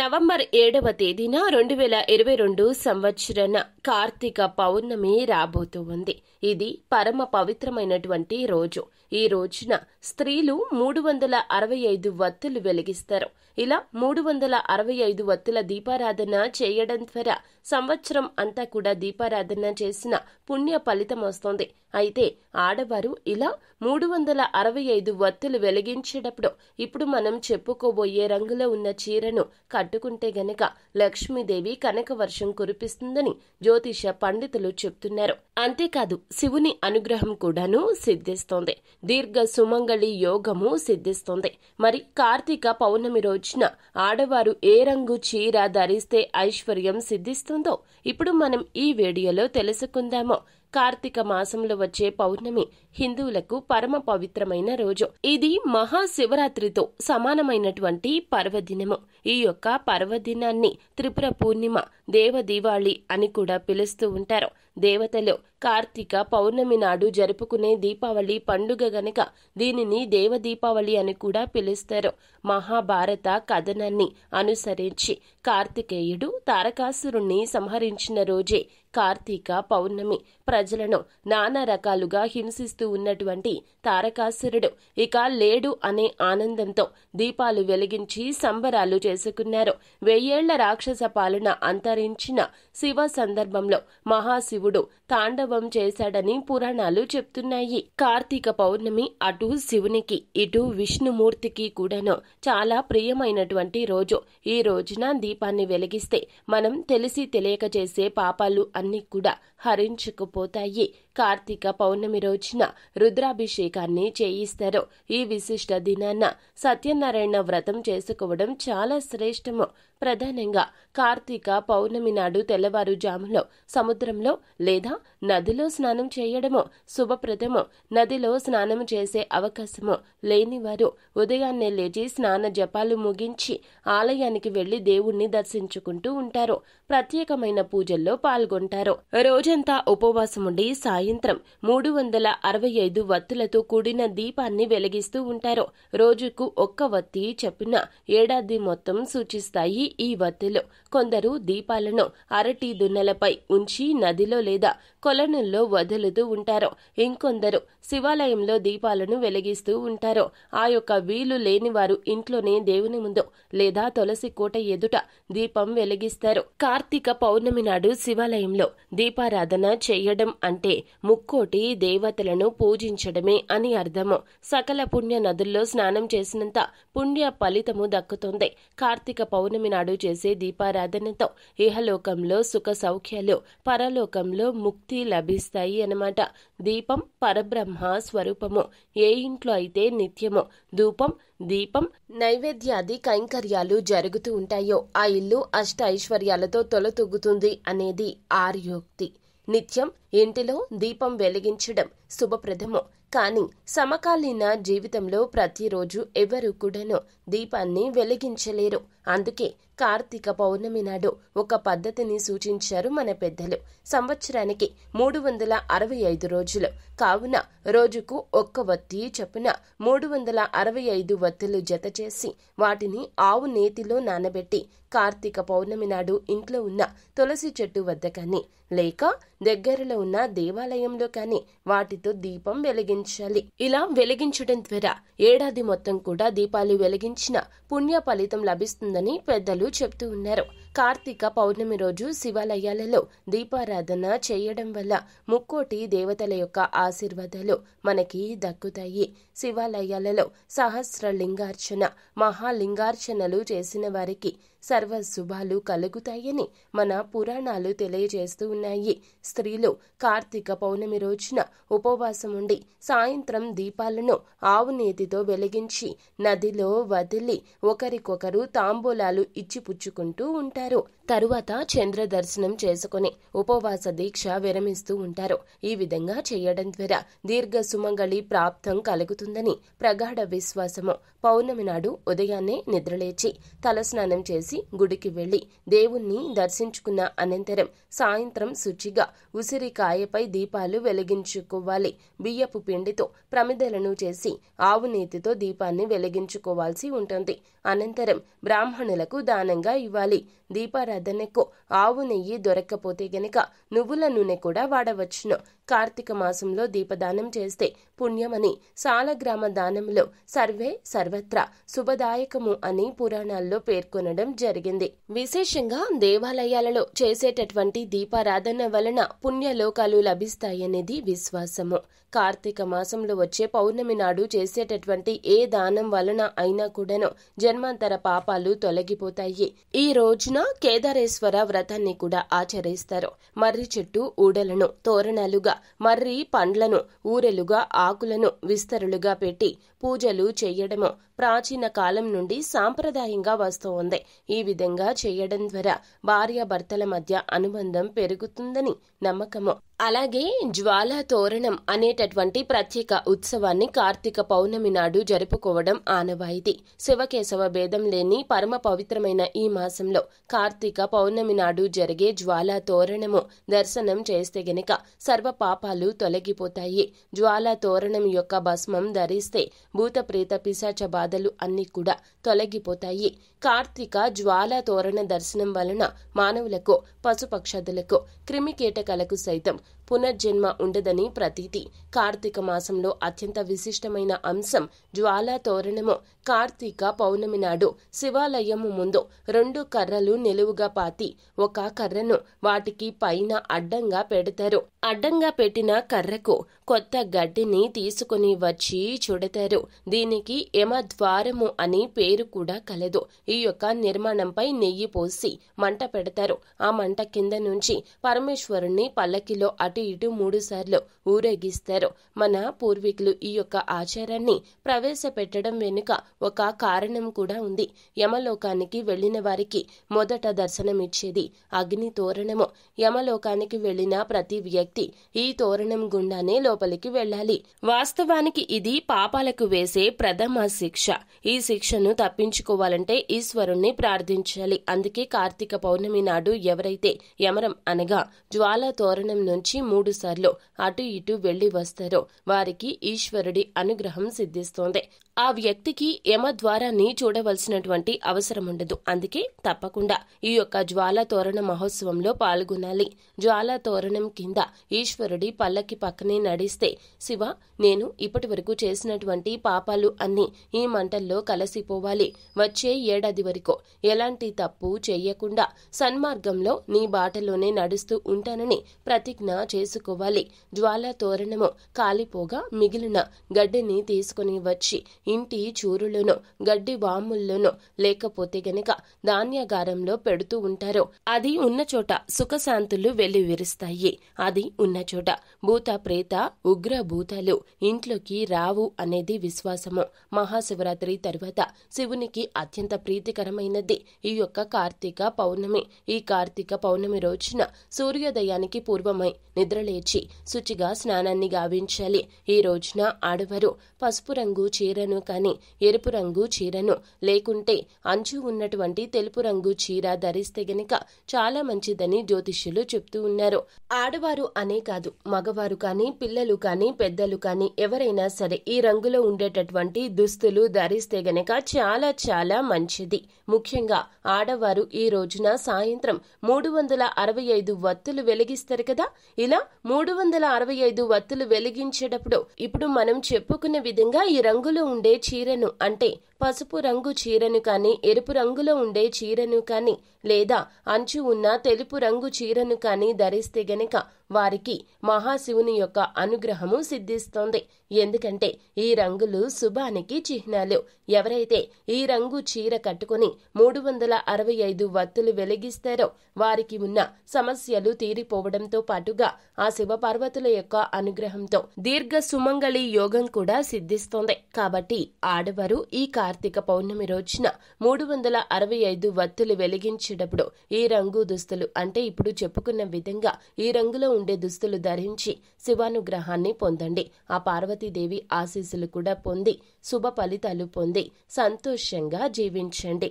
November ఏడవ తేదీన రెండు వేల ఇరవై రెండు సంవత్సరన కార్తీక పౌర్ణమి రాబోతూ ఉంది ఇది పరమ పవిత్రమైనటువంటి రోజు ఈ రోజున స్త్రీలు మూడు వందల అరవై ఐదు వత్తులు వెలిగిస్తారు ఇలా మూడు వందల అరవై ఐదు వత్తుల దీపారాధన చేయడం ద్వారా సంవత్సరం అంతా కూడా దీపారాధన చేసిన పుణ్య ఫలితం వస్తోంది అయితే ఆడవారు ఇలా మూడు వందల అరవై ఐదు వత్తులు వెలిగించేటప్పుడు ఇప్పుడు మనం చెప్పుకోబోయే రంగులో ఉన్న చీరను కట్టుకుంటే గనక లక్ష్మీదేవి కనక వర్షం కురిపిస్తుందని జ్యోతిష పండితులు చెప్తున్నారు అంతేకాదు శివుని అనుగ్రహం కూడాను సిద్ధిస్తోంది దీర్ఘ సుమంగళి యోగము సిద్ధిస్తోంది మరి కార్తీక పౌర్ణమి రోజున ఆడవారు ఏ రంగు చీర ధరిస్తే ఐశ్వర్యం సిద్ధిస్తుంది జరుగుతుందో ఇప్పుడు మనం ఈ వీడియోలో తెలుసుకుందాము కార్తీక మాసంలో వచ్చే పౌర్ణమి హిందువులకు పరమ పవిత్రమైన రోజు ఇది మహాశివరాత్రితో సమానమైనటువంటి పర్వదినము ఈ యొక్క పర్వదినాన్ని త్రిపుర పూర్ణిమ దేవ దీవాళి అని కూడా పిలుస్తూ ఉంటారు దేవతలు కార్తీక పౌర్ణమి నాడు జరుపుకునే దీపావళి పండుగ గనక దీనిని దేవ దీపావళి అని కూడా పిలుస్తారు మహాభారత కథనాన్ని అనుసరించి కార్తికేయుడు తారకాసురుణ్ణి సంహరించిన రోజే కార్తీక పౌర్ణమి ప్రజలను నానా రకాలుగా హింసిస్తూ ఉన్నటువంటి తారకాసురుడు ఇక లేడు అనే ఆనందంతో దీపాలు వెలిగించి సంబరాలు చేసుకున్నారు వెయ్యేళ్ల రాక్షస పాలన అంతరించిన శివ సందర్భంలో మహాశివుడు తాండవం చేశాడని పురాణాలు చెప్తున్నాయి కార్తీక పౌర్ణమి అటు శివునికి ఇటు విష్ణుమూర్తికి కూడాను చాలా ప్రియమైనటువంటి రోజు ఈ రోజున దీపాన్ని వెలిగిస్తే మనం తెలిసి తెలియక చేసే పాపాలు అన్నీ కూడా హరించుకుపోతాయి కార్తీక పౌర్ణమి రోజున రుద్రాభిషేకాన్ని చేయిస్తారు ఈ విశిష్ట దినాన సత్యనారాయణ వ్రతం చేసుకోవడం చాలా శ్రేష్టము ప్రధానంగా కార్తీక పౌర్ణమి నాడు తెల్లవారుజాములో సముద్రంలో లేదా నదిలో స్నానం చేయడము శుభప్రదము నదిలో స్నానం చేసే అవకాశము లేనివారు ఉదయాన్నే లేచి స్నాన జపాలు ముగించి ఆలయానికి వెళ్లి దేవుణ్ణి దర్శించుకుంటూ ఉంటారు ప్రత్యేకమైన పూజల్లో పాల్గొంటారు రోజంతా ఉపవాసం ఉండి సాయంత్రం మూడు వందల అరవై ఐదు వత్తులతో కూడిన దీపాన్ని వెలిగిస్తూ ఉంటారు రోజుకు ఒక్క వత్తి చెప్పిన ఏడాది మొత్తం సూచిస్తాయి ఈ వత్తులు కొందరు దీపాలను అరటి దున్నలపై ఉంచి నదిలో లేదా కొలనుల్లో వదులుతూ ఉంటారు ఇంకొందరు శివాలయంలో దీపాలను వెలిగిస్తూ ఉంటారు ఆ యొక్క వీలు లేని వారు ఇంట్లోనే దేవుని ముందు లేదా తులసి కోట ఎదుట దీపం వెలిగిస్తారు కార్తీక పౌర్ణమి నాడు శివాలయంలో దీపారాధన చేయడం అంటే ముక్కోటి దేవతలను పూజించడమే అని అర్థము సకల పుణ్య నదుల్లో స్నానం చేసినంత పుణ్య ఫలితము దక్కుతుంది కార్తీక పౌర్ణమి నాడు చేసే దీపారాధనతో ఇహలోకంలో సుఖ సౌఖ్యాలు పరలోకంలో ముక్తి శాంతి లభిస్తాయి అనమాట దీపం పరబ్రహ్మ స్వరూపము ఏ ఇంట్లో అయితే నిత్యము ధూపం దీపం నైవేద్యాది కైంకర్యాలు జరుగుతూ ఉంటాయో ఆ ఇల్లు అష్ట ఐశ్వర్యాలతో తొలతొగ్గుతుంది అనేది ఆర్యోక్తి నిత్యం ఇంటిలో దీపం వెలిగించడం శుభప్రదము కానీ సమకాలీన జీవితంలో ప్రతిరోజు ఎవరు కూడాను దీపాన్ని వెలిగించలేరు అందుకే కార్తీక పౌర్ణమి నాడు ఒక పద్ధతిని సూచించారు మన పెద్దలు సంవత్సరానికి మూడు వందల అరవై ఐదు రోజులు కావున రోజుకు ఒక్క వత్తి చొప్పున మూడు వందల అరవై ఐదు వత్తులు జత చేసి వాటిని ఆవు నేతిలో నానబెట్టి కార్తీక పౌర్ణమి నాడు ఇంట్లో ఉన్న తులసి చెట్టు వద్ద కానీ లేక దగ్గరలో ఉన్న దేవాలయంలో కానీ వాటితో దీపం వెలిగించారు వెలిగించాలి ఇలా వెలిగించడం ద్వారా ఏడాది మొత్తం కూడా దీపాలు వెలిగించిన పుణ్య ఫలితం లభిస్తుందని పెద్దలు చెప్తూ ఉన్నారు కార్తీక పౌర్ణమి రోజు శివాలయాలలో దీపారాధన చేయడం వల్ల ముక్కోటి దేవతల యొక్క ఆశీర్వాదాలు మనకి దక్కుతాయి శివాలయాలలో సహస్ర లింగార్చన మహాలింగార్చనలు చేసిన వారికి సర్వ శుభాలు కలుగుతాయని మన పురాణాలు తెలియజేస్తూ ఉన్నాయి స్త్రీలు కార్తీక పౌర్ణమి రోజున ఉపవాసం ఉండి సాయంత్రం దీపాలను ఆవు వెలిగించి నదిలో వదిలి ఒకరికొకరు తాంబూలాలు ఇచ్చిపుచ్చుకుంటూ ఉంటారు తరువాత చంద్ర దర్శనం చేసుకుని ఉపవాస దీక్ష విరమిస్తూ ఉంటారు ఈ విధంగా చేయడం ద్వారా దీర్ఘ సుమంగళి ప్రాప్తం కలుగుతుందని ప్రగాఢ విశ్వాసము పౌర్ణమి నాడు ఉదయాన్నే నిద్రలేచి తలస్నానం చేసి గుడికి వెళ్లి దేవుణ్ణి దర్శించుకున్న అనంతరం సాయంత్రం శుచిగా ఉసిరికాయపై దీపాలు వెలిగించుకోవాలి బియ్యపు పిండితో ప్రమిదలను చేసి ఆవు నీతితో దీపాన్ని వెలిగించుకోవాల్సి ఉంటుంది అనంతరం బ్రాహ్మణులకు దానంగా ఇవ్వాలి దీపారా ఆరాధనకు ఆవు నెయ్యి దొరక్కపోతే గనక నువ్వుల నూనె కూడా వాడవచ్చును కార్తీక మాసంలో దీపదానం చేస్తే పుణ్యమని సాలగ్రామ దానంలో సర్వే సర్వత్రా శుభదాయకము అని పురాణాల్లో పేర్కొనడం జరిగింది విశేషంగా దేవాలయాలలో చేసేటటువంటి దీపారాధన వలన పుణ్యలోకాలు లభిస్తాయనేది విశ్వాసము కార్తీక మాసంలో వచ్చే పౌర్ణమి నాడు చేసేటటువంటి ఏ దానం వలన అయినా కూడాను జన్మాంతర పాపాలు తొలగిపోతాయి ఈ రోజున కేద కేదారేశ్వర వ్రతాన్ని కూడా ఆచరిస్తారు మర్రి చెట్టు ఊడలను తోరణాలుగా మర్రి పండ్లను ఊరెలుగా ఆకులను విస్తరులుగా పెట్టి పూజలు చేయడము ప్రాచీన కాలం నుండి సాంప్రదాయంగా వస్తోంది ఈ విధంగా చేయడం ద్వారా భార్యాభర్తల మధ్య అనుబంధం పెరుగుతుందని నమ్మకము అలాగే జ్వాల తోరణం అనేటటువంటి ప్రత్యేక ఉత్సవాన్ని కార్తీక పౌర్ణమి నాడు జరుపుకోవడం ఆనవాయితీ శివకేశవ భేదం లేని పరమ పవిత్రమైన ఈ మాసంలో కార్తీక పౌర్ణమి నాడు జరిగే జ్వాలా తోరణము దర్శనం చేస్తే గనక సర్వ పాపాలు తొలగిపోతాయి జ్వాల తోరణం యొక్క భస్మం ధరిస్తే భూతప్రేత పిశాచ బాధలు అన్నీ కూడా తొలగిపోతాయి కార్తీక జ్వాలా తోరణ దర్శనం వలన మానవులకు పశుపక్షాదులకు కీటకాలకు సైతం పునర్జన్మ ఉండదని ప్రతీతి కార్తీక మాసంలో అత్యంత విశిష్టమైన అంశం జ్వాలా తోరణము కార్తీక పౌర్ణమి నాడు శివాలయము ముందు రెండు కర్రలు నిలువుగా పాతి ఒక కర్రను వాటికి పైన అడ్డంగా పెడతారు అడ్డంగా పెట్టిన కర్రకు కొత్త గడ్డిని తీసుకుని వచ్చి చుడతారు దీనికి యమధ్వ ద్వారము అని పేరు కూడా కలదు ఈ యొక్క నిర్మాణంపై నెయ్యి పోసి మంట పెడతారు ఆ మంట కింద నుంచి పరమేశ్వరుణ్ణి పల్లకిలో అటు ఇటు మూడు సార్లు ఊరేగిస్తారు మన పూర్వీకులు ఈ యొక్క ఆచారాన్ని ప్రవేశపెట్టడం వెనుక ఒక కారణం కూడా ఉంది యమలోకానికి వెళ్లిన వారికి మొదట దర్శనమిచ్చేది అగ్ని తోరణము యమలోకానికి వెళ్లిన ప్రతి వ్యక్తి ఈ తోరణం గుండానే లోపలికి వెళ్ళాలి వాస్తవానికి ఇది పాపాలకు వేసే ప్రథమ శిక్ష శిక్ష ఈ శిక్షను తప్పించుకోవాలంటే ఈశ్వరుణ్ణి ప్రార్థించాలి అందుకే కార్తీక పౌర్ణమి నాడు ఎవరైతే యమరం అనగా జ్వాల తోరణం నుంచి మూడు సార్లు అటు ఇటు వెళ్లి వస్తారో వారికి ఈశ్వరుడి అనుగ్రహం సిద్ధిస్తోంది ఆ వ్యక్తికి యమ నీ చూడవలసినటువంటి అవసరం ఉండదు అందుకే తప్పకుండా ఈ యొక్క జ్వాల తోరణ మహోత్సవంలో పాల్గొనాలి జ్వాల తోరణం కింద ఈశ్వరుడి పల్లకి పక్కనే నడిస్తే శివ నేను ఇప్పటి వరకు చేసినటువంటి పాపాలు అన్ని ఈ మంటల్లో కలసిపోవాలి వచ్చే ఏడాది వరకు ఎలాంటి తప్పు చేయకుండా సన్మార్గంలో నీ బాటలోనే నడుస్తూ ఉంటానని ప్రతిజ్ఞ చేసుకోవాలి జ్వాల తోరణము కాలిపోగా మిగిలిన గడ్డిని తీసుకుని వచ్చి ఇంటి చూరులోనూ గడ్డి వాముల్లోనూ లేకపోతే గనక ధాన్యాగారంలో పెడుతూ ఉంటారు అది ఉన్న చోట సుఖశాంతులు విరుస్తాయి అది ఉన్న చోట భూత ప్రేత ఉగ్ర భూతాలు ఇంట్లోకి రావు అనేది విశ్వాసము మహాశివ శివరాత్రి తరువాత శివునికి అత్యంత ప్రీతికరమైనది ఈ యొక్క కార్తీక పౌర్ణమి ఈ కార్తీక పౌర్ణమి రోజున సూర్యోదయానికి పూర్వమై నిద్రలేచి శుచిగా స్నానాన్ని గావించాలి ఈ రోజున ఆడవారు పసుపు రంగు చీరను కానీ ఎరుపు రంగు చీరను లేకుంటే అంచు ఉన్నటువంటి తెలుపు రంగు చీర ధరిస్తే గనుక చాలా మంచిదని జ్యోతిష్యులు చెప్తూ ఉన్నారు ఆడవారు అనే కాదు మగవారు కానీ పిల్లలు కానీ పెద్దలు కానీ ఎవరైనా సరే ఈ రంగులో ఉండేటటువంటి దుస్తులు ధరిస్తే గనక చాలా చాలా మంచిది ముఖ్యంగా ఆడవారు ఈ రోజున సాయంత్రం మూడు వందల అరవై ఐదు వత్తులు వెలిగిస్తారు కదా ఇలా మూడు వందల అరవై ఐదు వత్తులు వెలిగించేటప్పుడు ఇప్పుడు మనం చెప్పుకున్న విధంగా ఈ రంగులో ఉండే చీరను అంటే పసుపు రంగు చీరను కానీ ఎరుపు రంగులో ఉండే చీరను కానీ లేదా అంచు ఉన్న తెలుపు రంగు చీరను కానీ ధరిస్తే గనక వారికి మహాశివుని యొక్క అనుగ్రహము సిద్ధిస్తోంది ఎందుకంటే ఈ రంగులు శుభానికి చిహ్నాలు ఎవరైతే ఈ రంగు చీర కట్టుకుని మూడు వందల అరవై ఐదు వత్తులు వెలిగిస్తారో వారికి ఉన్న సమస్యలు తీరిపోవడంతో పాటుగా ఆ శివపార్వతుల యొక్క అనుగ్రహంతో దీర్ఘ సుమంగళి యోగం కూడా సిద్ధిస్తోంది కాబట్టి ఆడవారు ఈ కార్తీక పౌర్ణమి రోజున మూడు వందల అరవై ఐదు వత్తులు వెలిగించేటప్పుడు ఈ రంగు దుస్తులు అంటే ఇప్పుడు చెప్పుకున్న విధంగా ఈ రంగులో ఉండే దుస్తులు ధరించి శివానుగ్రహాన్ని పొందండి ఆ పార్వతీదేవి ఆశీస్సులు కూడా పొంది శుభ ఫలితాలు పొంది సంతోషంగా జీవించండి